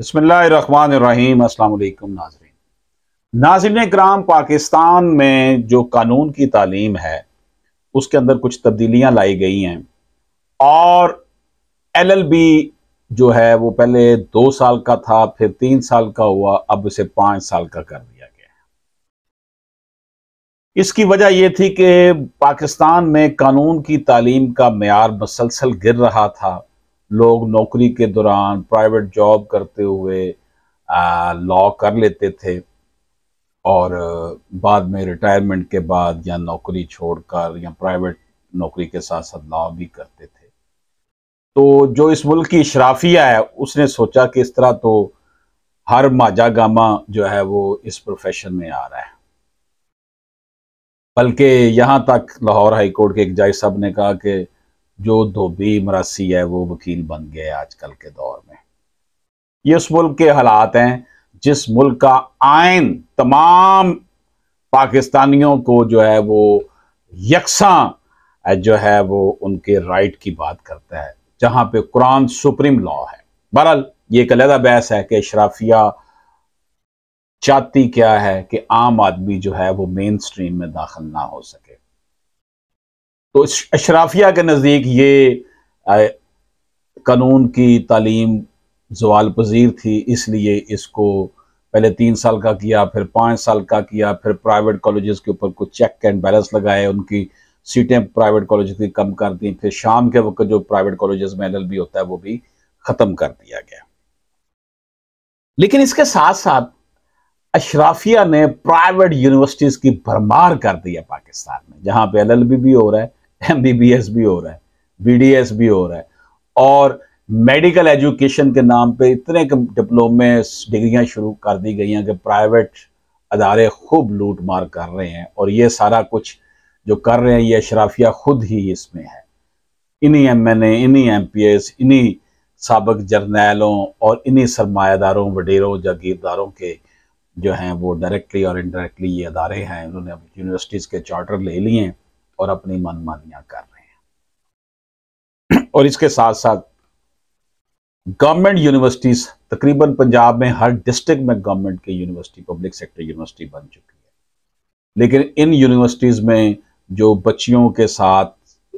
बसमीम अल्लाम नाजरीन नाजिन कराम पाकिस्तान में जो कानून की तालीम है उसके अंदर कुछ तब्दीलियाँ लाई गई हैं और एल एल बी जो है वो पहले दो साल का था फिर तीन साल का हुआ अब उसे पाँच साल का कर दिया गया है इसकी वजह यह थी कि पाकिस्तान में कानून की तालीम का मैार मसलसल गिर रहा था लोग नौकरी के दौरान प्राइवेट जॉब करते हुए लॉ कर लेते थे और बाद में रिटायरमेंट के बाद या नौकरी छोड़कर या प्राइवेट नौकरी के साथ साथ लॉ भी करते थे तो जो इस मुल्क की शराफिया है उसने सोचा कि इस तरह तो हर माजा गामा जो है वो इस प्रोफेशन में आ रहा है बल्कि यहाँ तक लाहौर हाई कोर्ट के एक जज साहब ने कहा कि जो धोबी मरासी है वो वकील बन गए आजकल के दौर में ये उस मुल्क के हालात हैं जिस मुल्क का आयन तमाम पाकिस्तानियों को जो है वो यकसा जो है वो उनके राइट की बात करता है जहाँ पे कुरान सुप्रीम लॉ है बहरहाल ये एक अलहदा बहस है कि अशराफिया चाहती क्या है कि आम आदमी जो है वो मेन स्ट्रीम में दाखिल ना हो सके तो अशराफिया के नज़दीक ये कानून की तालीम जवाल पजीर थी इसलिए इसको पहले तीन साल का किया फिर पाँच साल का किया फिर प्राइवेट कॉलेज़ के ऊपर कुछ चेक एंड बैलेंस लगाए उनकी सीटें प्राइवेट कॉलेज की कम कर दी फिर शाम के वक्त जो प्राइवेट कॉलेज में एल होता है वो भी ख़त्म कर दिया गया लेकिन इसके साथ साथ अशराफिया ने प्राइवेट यूनिवर्सिटीज़ की भरमार कर दी है पाकिस्तान में जहाँ पे एल भी हो रहा है एम भी हो रहा है बीडीएस भी हो रहा है और मेडिकल एजुकेशन के नाम पे इतने डिप्लोमे डिग्रियां शुरू कर दी गई हैं कि प्राइवेट अदारे खूब लूट मार कर रहे हैं और ये सारा कुछ जो कर रहे हैं ये अशराफिया खुद ही इसमें है इन्हीं एम एन ए इन्हीं एम पी एस इन्हीं सबक जर्नैलों और इन्हीं सरमायादारों वडेरों जागीरदारों के जो हैं वो डायरेक्टली और इनडायरेक्टली ये अदारे हैं उन्होंने यूनिवर्सिटीज़ के चार्टर ले लिए हैं और अपनी मनमानियां कर रहे हैं और इसके साथ साथ गवर्नमेंट यूनिवर्सिटीज तकरीबन पंजाब में हर डिस्ट्रिक्ट में गवर्नमेंट की यूनिवर्सिटी पब्लिक सेक्टर यूनिवर्सिटी बन चुकी है लेकिन इन यूनिवर्सिटीज में जो बच्चियों के साथ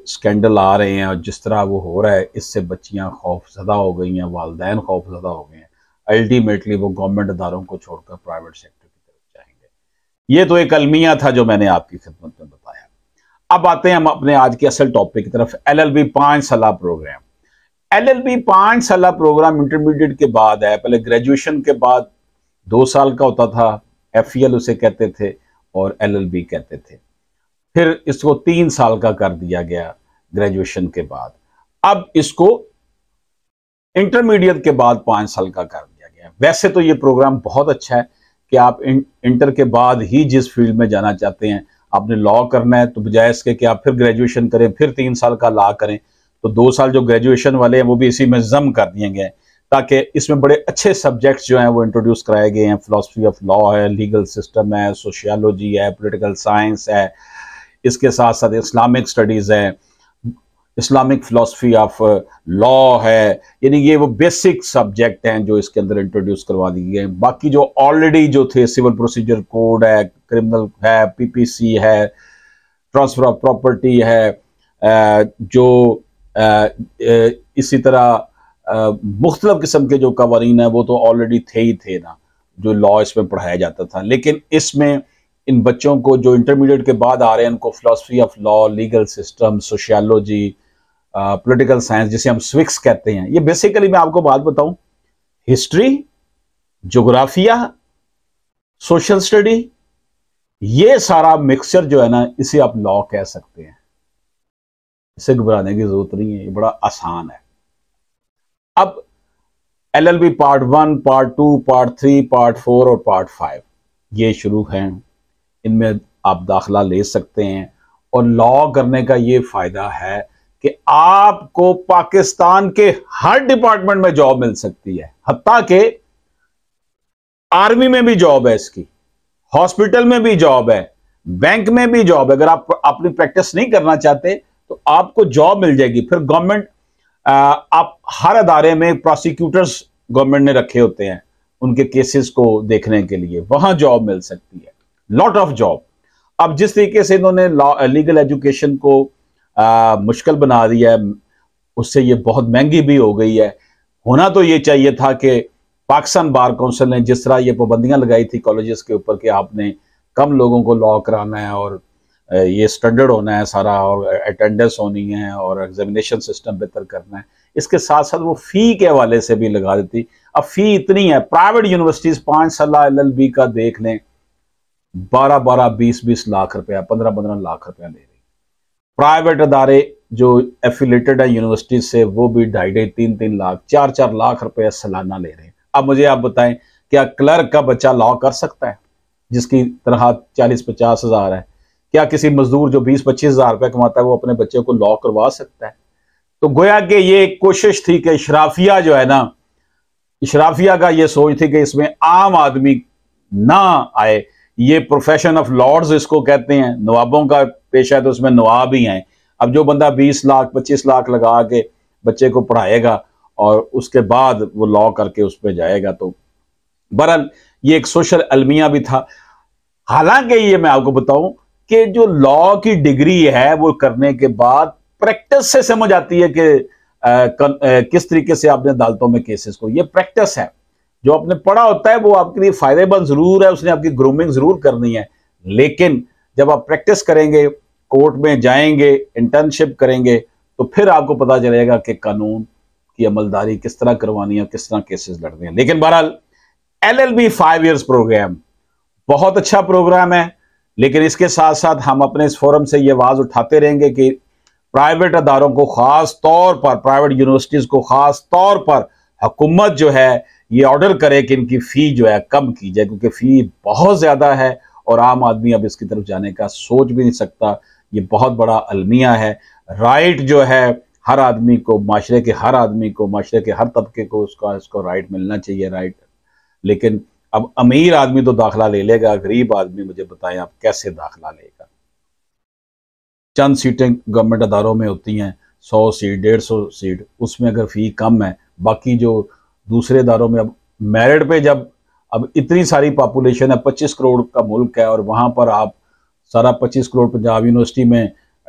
स्कैंडल आ रहे हैं और जिस तरह वो हो रहा है इससे बच्चियां खौफ ज़्यादा हो गई हैं वालदेन ज़्यादा हो गए हैं अल्टीमेटली वो गवर्नमेंट अदारों को छोड़कर प्राइवेट सेक्टर की तरफ जाएंगे ये तो एक अलमिया था जो मैंने आपकी खिदमत में बताया अब आते हैं हम अपने आज के असल टॉपिक की तरफ एल एल बी पांच साल प्रोग्राम एल एल बी पांच साल प्रोग्राम इंटरमीडिएट के बाद है पहले ग्रेजुएशन के बाद दो साल का होता था एफ ई एल उसे कहते थे और एल एल बी कहते थे फिर इसको तीन साल का कर दिया गया ग्रेजुएशन के बाद अब इसको इंटरमीडिएट के बाद पांच साल का कर दिया गया वैसे तो ये प्रोग्राम बहुत अच्छा है कि आप इंटर के बाद ही जिस फील्ड में जाना चाहते हैं आपने लॉ करना है तो बजाय इसके कि आप फिर ग्रेजुएशन करें फिर तीन साल का लॉ करें तो दो साल जो ग्रेजुएशन वाले हैं वो भी इसी में जम कर दिए गए ताकि इसमें बड़े अच्छे सब्जेक्ट्स जो हैं वो इंट्रोड्यूस कराए गए हैं फिलोसफी ऑफ लॉ है लीगल सिस्टम है सोशियालॉजी है पोलिटिकल साइंस है इसके साथ साथ इस्लामिक स्टडीज़ है Islamic philosophy of law uh, है यानी ये वो बेसिक सब्जेक्ट हैं जो इसके अंदर इंट्रोड्यूस करवा दिए गए हैं बाकी जो ऑलरेडी जो थे सिविल प्रोसीजर कोड है क्रिमिनल है पीपीसी है ट्रांसफर ऑफ प्रॉपर्टी है uh, जो uh, इसी तरह मुख्तलिफ़ किस्म के जो कवानीन है वो तो ऑलरेडी थे ही थे ना जो लॉ इसमें पढ़ाया जाता था लेकिन इसमें इन बच्चों को जो इंटरमीडिएट के बाद आ रहे हैं उनको philosophy of law legal system sociology political science जिसे हम स्विक्स कहते हैं ये बेसिकली मैं आपको बात बताऊं हिस्ट्री जोग्राफिया सोशल स्टडी ये सारा मिक्सचर जो है ना इसे आप लॉ कह सकते हैं इसे घबराने की जरूरत नहीं है ये बड़ा आसान है अब LLB part one part two part three part four और पार्ट फाइव ये शुरू हैं इनमें आप दाखला ले सकते हैं और लॉ करने का ये फायदा है कि आपको पाकिस्तान के हर डिपार्टमेंट में जॉब मिल सकती है हत्या के आर्मी में भी जॉब है इसकी हॉस्पिटल में भी जॉब है बैंक में भी जॉब है अगर आप अपनी प्रैक्टिस नहीं करना चाहते तो आपको जॉब मिल जाएगी फिर गवर्नमेंट आप हर अदारे में प्रोसिक्यूटर्स गवर्नमेंट ने रखे होते हैं उनके केसेस को देखने के लिए वहां जॉब मिल सकती है लॉट ऑफ जॉब अब जिस तरीके से इन्होंने लीगल एजुकेशन को मुश्किल बना दी है उससे ये बहुत महंगी भी हो गई है होना तो ये चाहिए था कि पाकिस्तान बार काउंसिल ने जिस तरह ये पाबंदियाँ लगाई थी कॉलेजेस के ऊपर कि आपने कम लोगों को लॉ कराना है और ये स्टैंडर्ड होना है सारा और अटेंडेंस होनी है और एग्जामिनेशन सिस्टम बेहतर करना है इसके साथ साथ वो फ़ी के हवाले से भी लगा देती अब फ़ी इतनी है प्राइवेट यूनिवर्सिटीज़ पाँच साल एल एल बी का देख लें बारह बारह बीस बीस लाख रुपया पंद्रह पंद्रह लाख रुपया ले रही प्राइवेट अदारे जो एफिलेटेड है यूनिवर्सिटी से वो भी ढाई ढाई तीन तीन लाख चार चार लाख रुपया सालाना ले रहे हैं अब मुझे आप बताएं क्या क्लर्क का बच्चा लॉ कर सकता है जिसकी तरह चालीस पचास हजार है क्या किसी मजदूर जो बीस पच्चीस हजार रुपया कमाता है वो अपने बच्चे को लॉ करवा सकता है तो गोया कि ये कोशिश थी कि शराफिया जो है ना इशराफिया का ये सोच थी कि इसमें आम आदमी ना आए ये प्रोफेशन ऑफ लॉर्ड्स इसको कहते हैं नवाबों का पेशा है तो उसमें नवाब ही हैं अब जो बंदा बीस लाख पच्चीस लाख लगा के बच्चे को पढ़ाएगा और उसके बाद वो लॉ करके उस पर जाएगा तो बहरहाल ये एक सोशल अलमिया भी था हालांकि ये मैं आपको बताऊं कि जो लॉ की डिग्री है वो करने के बाद प्रैक्टिस से समझ आती है कि किस तरीके से आपने अदालतों में केसेस को ये प्रैक्टिस है जो आपने पढ़ा होता है वो आपके लिए फायदेमंद जरूर है उसने आपकी ग्रूमिंग जरूर करनी है लेकिन जब आप प्रैक्टिस करेंगे कोर्ट में जाएंगे इंटर्नशिप करेंगे तो फिर आपको पता चलेगा कि कानून की अमलदारी किस तरह करवानी है किस तरह केसेस लड़ने हैं लेकिन बहरहाल L L B five years program बहुत अच्छा प्रोग्राम है लेकिन इसके साथ साथ हम अपने इस फोरम से ये आवाज़ उठाते रहेंगे कि प्राइवेट अदारों को ख़ास तौर पर प्राइवेट यूनिवर्सिटीज़ को ख़ास तौर पर हुकूमत जो है ये ऑर्डर करे कि इनकी फ़ी जो है कम की जाए क्योंकि फ़ी बहुत ज़्यादा है और आम आदमी अब इसकी तरफ जाने का सोच भी नहीं सकता ये बहुत बड़ा अलमिया है राइट जो है हर आदमी को माशरे के हर आदमी को माशरे के हर तबके को उसका इसको राइट मिलना चाहिए राइट लेकिन अब अमीर आदमी तो दाखला ले लेगा गरीब आदमी मुझे बताएं आप कैसे दाखला लेगा चंद सीटें गवर्नमेंट अदारों में होती हैं सौ सीट डेढ़ सौ सीट उसमें अगर फ़ी कम है बाकी जो दूसरे अदारों में अब मेरिट पे जब अब इतनी सारी पॉपुलेशन है पच्चीस करोड़ का मुल्क है और वहाँ पर आप सारा पच्चीस करोड़ पंजाब यूनिवर्सिटी में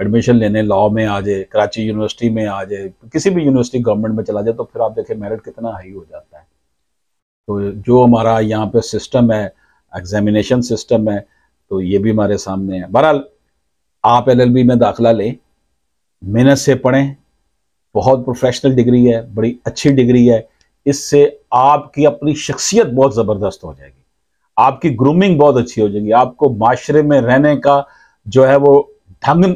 एडमिशन लेने लॉ में आ जाए कराची यूनिवर्सिटी में आ जाए किसी भी यूनिवर्सिटी गवर्नमेंट में चला जाए तो फिर आप देखें मेरिट कितना हाई हो जाता है तो जो हमारा यहाँ पे सिस्टम है एग्जामिनेशन सिस्टम है तो ये भी हमारे सामने है बहरहाल आप एलएलबी में दाखिला लें मेहनत से पढ़ें बहुत प्रोफेशनल डिग्री है बड़ी अच्छी डिग्री है इससे आपकी अपनी शख्सियत बहुत ज़बरदस्त हो जाएगी आपकी ग्रूमिंग बहुत अच्छी हो जाएगी आपको माशरे में रहने का जो है वो ढंग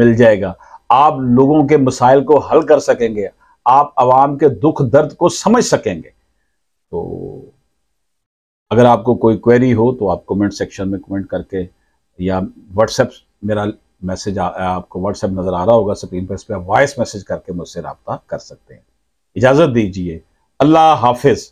मिल जाएगा आप लोगों के मसाइल को हल कर सकेंगे आप आवाम के दुख दर्द को समझ सकेंगे तो अगर आपको कोई क्वेरी हो तो आप कमेंट सेक्शन में कमेंट करके या व्हाट्सएप मेरा मैसेज आपको व्हाट्सएप नज़र आ रहा होगा स्क्रीन पर इस पर वॉइस मैसेज करके मुझसे रबता कर सकते हैं इजाज़त दीजिए अल्लाह हाफिज़